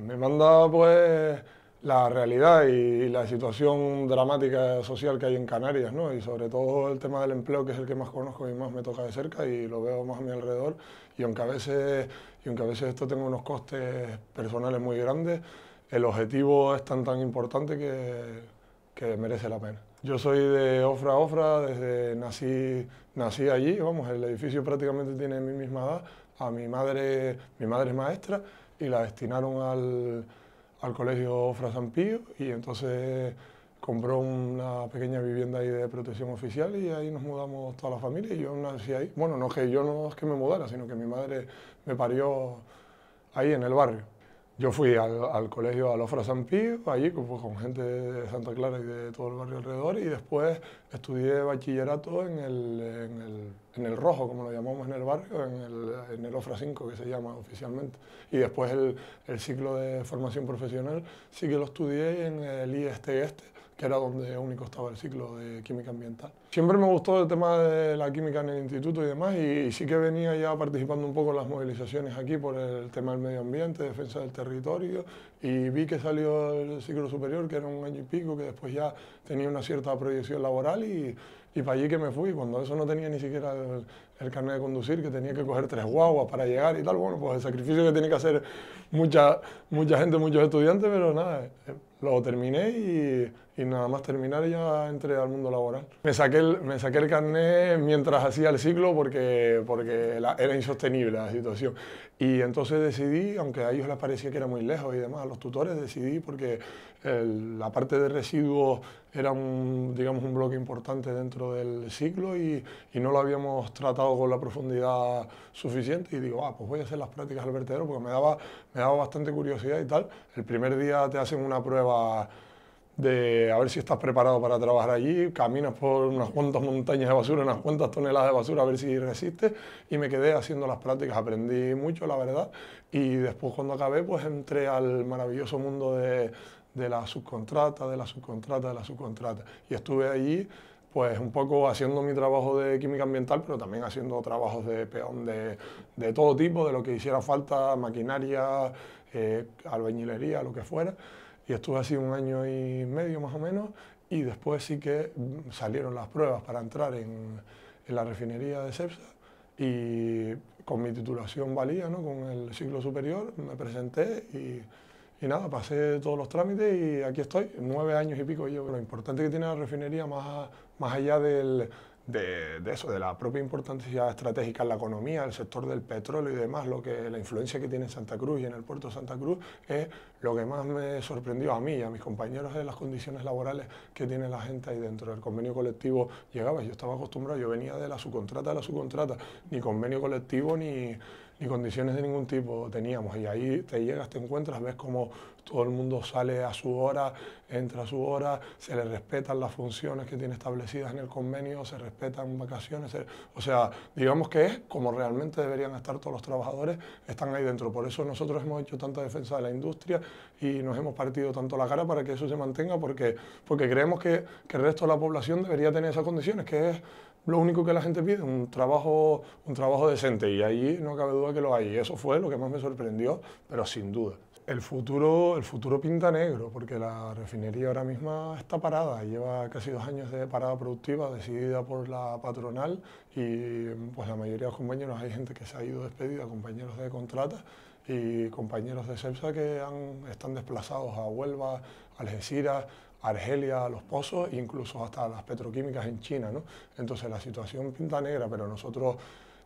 Me manda pues la realidad y la situación dramática social que hay en Canarias, ¿no? Y sobre todo el tema del empleo, que es el que más conozco y más me toca de cerca y lo veo más a mi alrededor. Y aunque a veces, y aunque a veces esto tenga unos costes personales muy grandes, el objetivo es tan tan importante que, que merece la pena. Yo soy de Ofra a Ofra, desde nací, nací allí, vamos, el edificio prácticamente tiene mi misma edad. A mi madre, mi madre es maestra y la destinaron al, colegio Fra San y entonces compró una pequeña vivienda ahí de protección oficial y ahí nos mudamos toda la familia y yo nací ahí. Bueno, no es que yo no es que me mudara, sino que mi madre me parió ahí en el barrio. Yo fui al, al colegio Alofra San Pío, allí pues, con, gente de Santa Clara y de todo el barrio alrededor, y después estudié bachillerato en el, en el, Rojo, como lo llamamos en el barrio, en el, Ofra 5, que se llama oficialmente. Y después el, ciclo de formación profesional sí que lo estudié en el IST Este, que era donde único estaba el ciclo de química ambiental. Siempre me gustó el tema de la química en el instituto y demás, y, sí que venía ya participando un poco en las movilizaciones aquí por el tema del medio ambiente, defensa del territorio, y vi que salió el ciclo superior, que era un año y pico, que después ya tenía una cierta proyección laboral y, para allí que me fui, cuando eso no tenía ni siquiera el, carnet de conducir, que tenía que coger tres guaguas para llegar y tal, bueno, pues el sacrificio que tiene que hacer mucha, mucha gente, muchos estudiantes, pero nada. Eh, lo terminé y, nada más terminar ya entré al mundo laboral. Me saqué el, me saqué el carnet mientras hacía el ciclo porque, porque era insostenible la situación. Y entonces decidí, aunque a ellos les parecía que era muy lejos y demás, a los tutores decidí porque la parte de residuos era un, digamos, un bloque importante dentro del ciclo y, no lo habíamos tratado con la profundidad suficiente y digo, ah, pues voy a hacer las prácticas al vertedero porque me daba, me daba bastante curiosidad y tal. El primer día te hacen una prueba de a ver si estás preparado para trabajar allí, caminas por unas cuantas montañas de basura, unas cuantas toneladas de basura, a ver si resistes, y me quedé haciendo las prácticas, aprendí mucho, la verdad, y después cuando acabé, pues entré al maravilloso mundo de, de la subcontrata, de la subcontrata, de la subcontrata, y estuve allí pues un poco haciendo mi trabajo de química ambiental, pero también haciendo trabajos de peón de, de todo tipo, de lo que hiciera falta, maquinaria, eh, albañilería, lo que fuera y estuve así un año y medio más o menos y después sí que mm, salieron las pruebas para entrar en, la refinería de Cepsa y con mi titulación valía, con el ciclo superior, me presenté y, nada, pasé todos los trámites y aquí estoy, nueve años y pico yo Lo importante que tiene la refinería, más, más allá del, de, eso, de la propia importancia estratégica en la economía, el sector del petróleo y demás, lo que, la influencia que tiene Santa Cruz y en el puerto de Santa Cruz es lo que más me sorprendió a mí y a mis compañeros de las condiciones laborales que tiene la gente ahí dentro. El convenio colectivo llegaba, yo estaba acostumbrado, yo venía de la subcontrata a la subcontrata, ni convenio colectivo ni ni condiciones de ningún tipo teníamos. Y ahí te llegas, te encuentras, ves como todo el mundo sale a su hora, entra a su hora, se le respetan las funciones que tiene establecidas en el convenio, se respetan vacaciones. o sea, digamos que es como realmente deberían estar todos los trabajadores, están ahí dentro. Por eso nosotros hemos hecho tanta defensa de la industria y nos hemos partido tanto la cara para que eso se mantenga, porque, porque creemos que, que el resto de la población debería tener esas condiciones, que es lo único que la gente pide, un trabajo, un trabajo decente y ahí no cabe duda que lo hay. Eso fue lo que más me sorprendió, pero sin duda. El futuro, el futuro pinta negro porque la refinería ahora misma está parada, lleva casi dos años de parada productiva decidida por la patronal y pues la mayoría de los compañeros, hay gente que se ha ido despedida, compañeros de contrata y compañeros de CEPSA que han, están desplazados a Huelva, a Algeciras, Argelia, los pozos, incluso hasta las petroquímicas en China. ¿no? Entonces la situación pinta negra, pero nosotros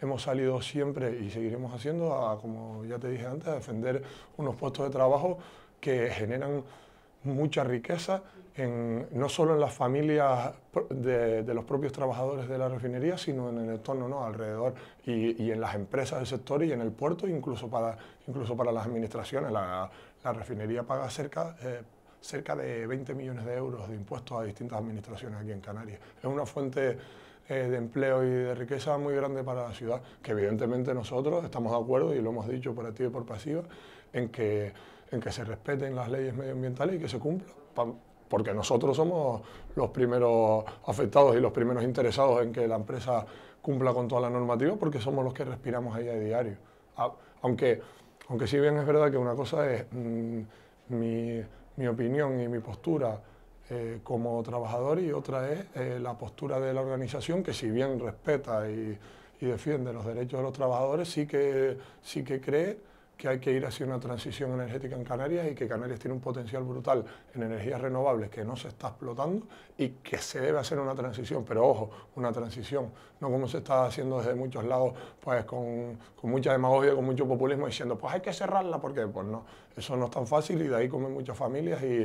hemos salido siempre y seguiremos haciendo, a, como ya te dije antes, a defender unos puestos de trabajo que generan mucha riqueza, en, no solo en las familias de, los propios trabajadores de la refinería, sino en el entorno ¿no? alrededor y, en las empresas del sector y en el puerto, incluso para, incluso para las administraciones. La, refinería paga cerca, eh, cerca de 20 millones de euros de impuestos a distintas administraciones aquí en Canarias. Es una fuente eh, de empleo y de riqueza muy grande para la ciudad, que evidentemente nosotros estamos de acuerdo y lo hemos dicho por activa y por pasiva, en que, en que se respeten las leyes medioambientales y que se cumplan, porque nosotros somos los primeros afectados y los primeros interesados en que la empresa cumpla con toda la normativa, porque somos los que respiramos ahí a diario. Aunque, aunque si bien es verdad que una cosa es... Mm, mi, mi opinión y mi postura eh, como trabajador y otra es eh, la postura de la organización que si bien respeta y, defiende los derechos de los trabajadores, sí que, sí que cree que hay que ir hacia una transición energética en Canarias y que Canarias tiene un potencial brutal en energías renovables que no se está explotando y que se debe hacer una transición, pero ojo, una transición, no como se está haciendo desde muchos lados, pues con, mucha demagogia, con mucho populismo, diciendo, pues hay que cerrarla, porque pues no, eso no es tan fácil y de ahí comen muchas familias y,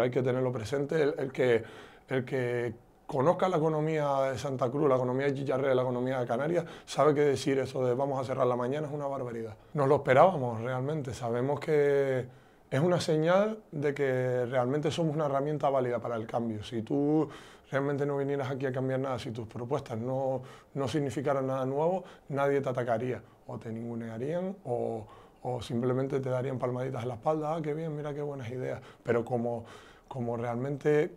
hay que tenerlo presente que... El que conozca la economía de Santa Cruz, la economía de Chicharré, la economía de Canarias, sabe que decir eso de vamos a cerrar la mañana es una barbaridad. Nos lo esperábamos realmente, sabemos que es una señal de que realmente somos una herramienta válida para el cambio. Si tú realmente no vinieras aquí a cambiar nada, si tus propuestas no, no significaran nada nuevo, nadie te atacaría o te ningunearían o, o simplemente te darían palmaditas en la espalda, ah, qué bien, mira qué buenas ideas. Pero como, como realmente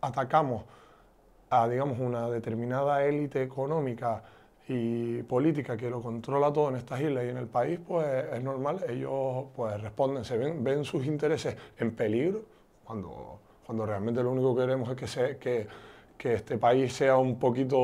atacamos a, digamos, una determinada élite económica y política que lo controla todo en estas islas y en el país, pues es normal, ellos pues responden, se ven, ven sus intereses en peligro, cuando, cuando realmente lo único que queremos es que, que, que este país sea un poquito,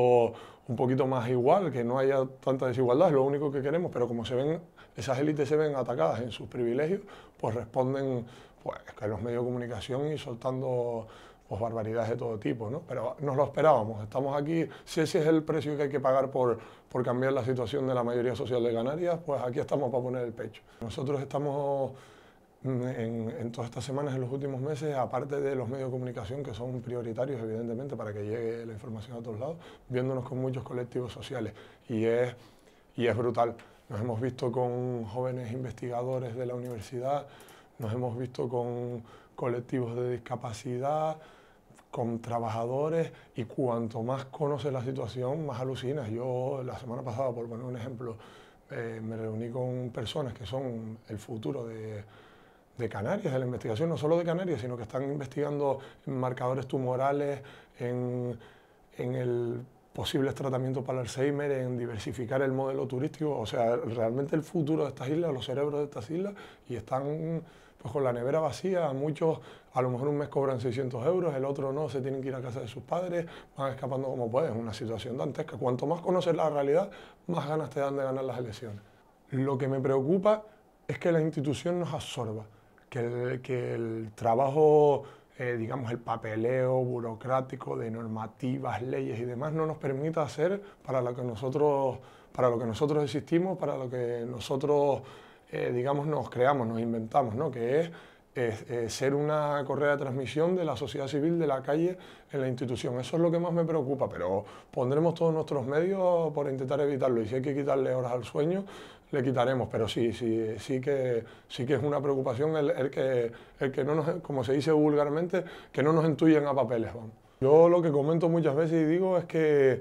un poquito más igual, que no haya tanta desigualdad, es lo único que queremos, pero como se ven, esas élites se ven atacadas en sus privilegios, pues responden pues, en los medios de comunicación y soltando pues barbaridades de todo tipo, ¿no? Pero nos lo esperábamos, estamos aquí, si ese es el precio que hay que pagar por, por cambiar la situación de la mayoría social de Canarias, pues aquí estamos para poner el pecho. Nosotros estamos mm, en, en todas estas semanas, en los últimos meses, aparte de los medios de comunicación que son prioritarios, evidentemente, para que llegue la información a todos lados, viéndonos con muchos colectivos sociales y es, y es brutal. Nos hemos visto con jóvenes investigadores de la universidad, nos hemos visto con colectivos de discapacidad, con trabajadores y cuanto más conoces la situación, más alucinas. Yo la semana pasada, por poner un ejemplo, eh, me reuní con personas que son el futuro de, Canarias, de la investigación, no solo de Canarias, sino que están investigando marcadores tumorales, en, el posible tratamiento para el Alzheimer, en diversificar el modelo turístico, o sea, realmente el futuro de estas islas, los cerebros de estas islas, y están con la nevera vacía, muchos a lo mejor un mes cobran 600 euros, el otro no, se tienen que ir a casa de sus padres, van escapando como pueden, una situación dantesca. Cuanto más conoces la realidad, más ganas te dan de ganar las elecciones. Lo que me preocupa es que la institución nos absorba, que el, que el trabajo, eh, digamos, el papeleo burocrático de normativas, leyes y demás no nos permita hacer para lo que nosotros, para lo que nosotros existimos, para lo que nosotros eh, digamos, nos creamos, nos inventamos, ¿no? que es ser una correa de transmisión de la sociedad civil, de la calle, en la institución. Eso es lo que más me preocupa, pero pondremos todos nuestros medios por intentar evitarlo. Y si hay que quitarle horas al sueño, le quitaremos. Pero sí, sí, sí que, sí que es una preocupación el, que, no nos, como se dice vulgarmente, que no nos entuyen a papeles. Yo lo que comento muchas veces y digo es que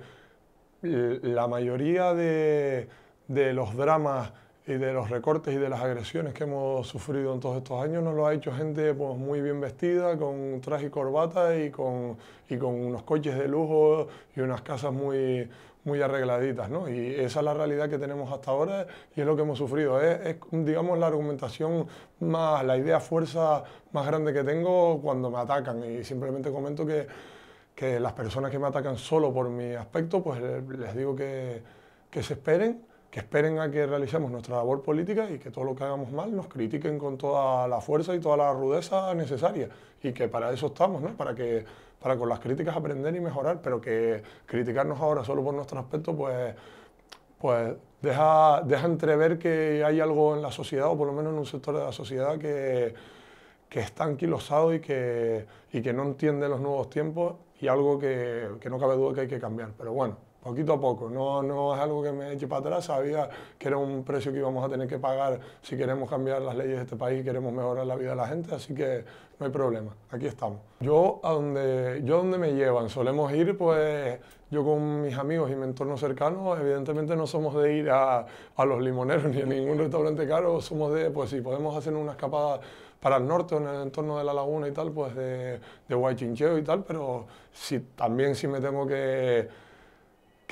la mayoría de, de los dramas y de los recortes y de las agresiones que hemos sufrido en todos estos años nos lo ha hecho gente pues, muy bien vestida, con traje y corbata y con, con unos coches de lujo y unas casas muy, muy arregladitas. Y esa es la realidad que tenemos hasta ahora y es lo que hemos sufrido. Es, digamos, la argumentación más, la idea fuerza más grande que tengo cuando me atacan y simplemente comento que, las personas que me atacan solo por mi aspecto, pues les digo que, que se esperen que esperen a que realicemos nuestra labor política y que todo lo que hagamos mal nos critiquen con toda la fuerza y toda la rudeza necesaria. Y que para eso estamos, Para que para con las críticas aprender y mejorar, pero que criticarnos ahora solo por nuestro aspecto, pues, pues deja, deja entrever que hay algo en la sociedad, o por lo menos en un sector de la sociedad, que, que está anquilosado y que, que no entiende los nuevos tiempos y algo que, que no cabe duda que hay que cambiar. Pero bueno, poquito a poco. No, no es algo que me eche para atrás. Sabía que era un precio que íbamos a tener que pagar si queremos cambiar las leyes de este país y queremos mejorar la vida de la gente, así que no hay problema. Aquí estamos. Yo a donde, yo donde me llevan, solemos ir, pues yo con mis amigos y mi entorno cercano, evidentemente no somos de ir a, los limoneros ni a ningún restaurante caro, somos de, pues si podemos hacer una escapada para el norte, en el entorno de la laguna y tal, pues de, de chincheo y tal, pero si, también si me tengo que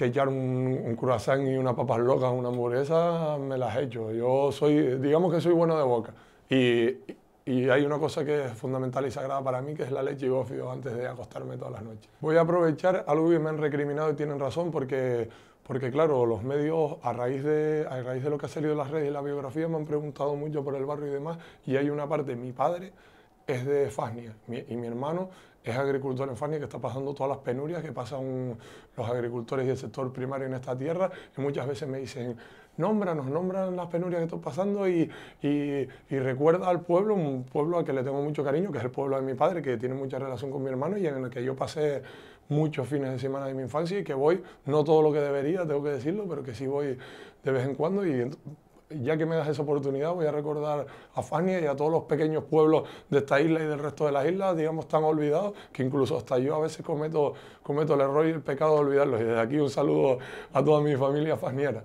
que echar un, un croissant y unas papas locas, una hamburguesa, me las he hecho. Yo soy, digamos que soy bueno de boca. Y, y hay una cosa que es fundamental y sagrada para mí, que es la leche y gofio antes de acostarme todas las noches. Voy a aprovechar algo que me han recriminado y tienen razón, porque, porque claro, los medios, a raíz, de, a raíz de lo que ha salido en las redes y la biografía, me han preguntado mucho por el barrio y demás, y hay una parte, mi padre es de Fasnia y mi hermano es agricultor en Fasnia que está pasando todas las penurias que pasan los agricultores y el sector primario en esta tierra y muchas veces me dicen, nómbranos, nombran las penurias que están pasando y, y, recuerda al pueblo, un pueblo al que le tengo mucho cariño, que es el pueblo de mi padre, que tiene mucha relación con mi hermano y en el que yo pasé muchos fines de semana de mi infancia y que voy, no todo lo que debería, tengo que decirlo, pero que sí voy de vez en cuando y ya que me das esa oportunidad, voy a recordar a Fania y a todos los pequeños pueblos de esta isla y del resto de las islas, digamos, tan olvidados, que incluso hasta yo a veces cometo, el error y el pecado de olvidarlos. Y desde aquí un saludo a toda mi familia faniera.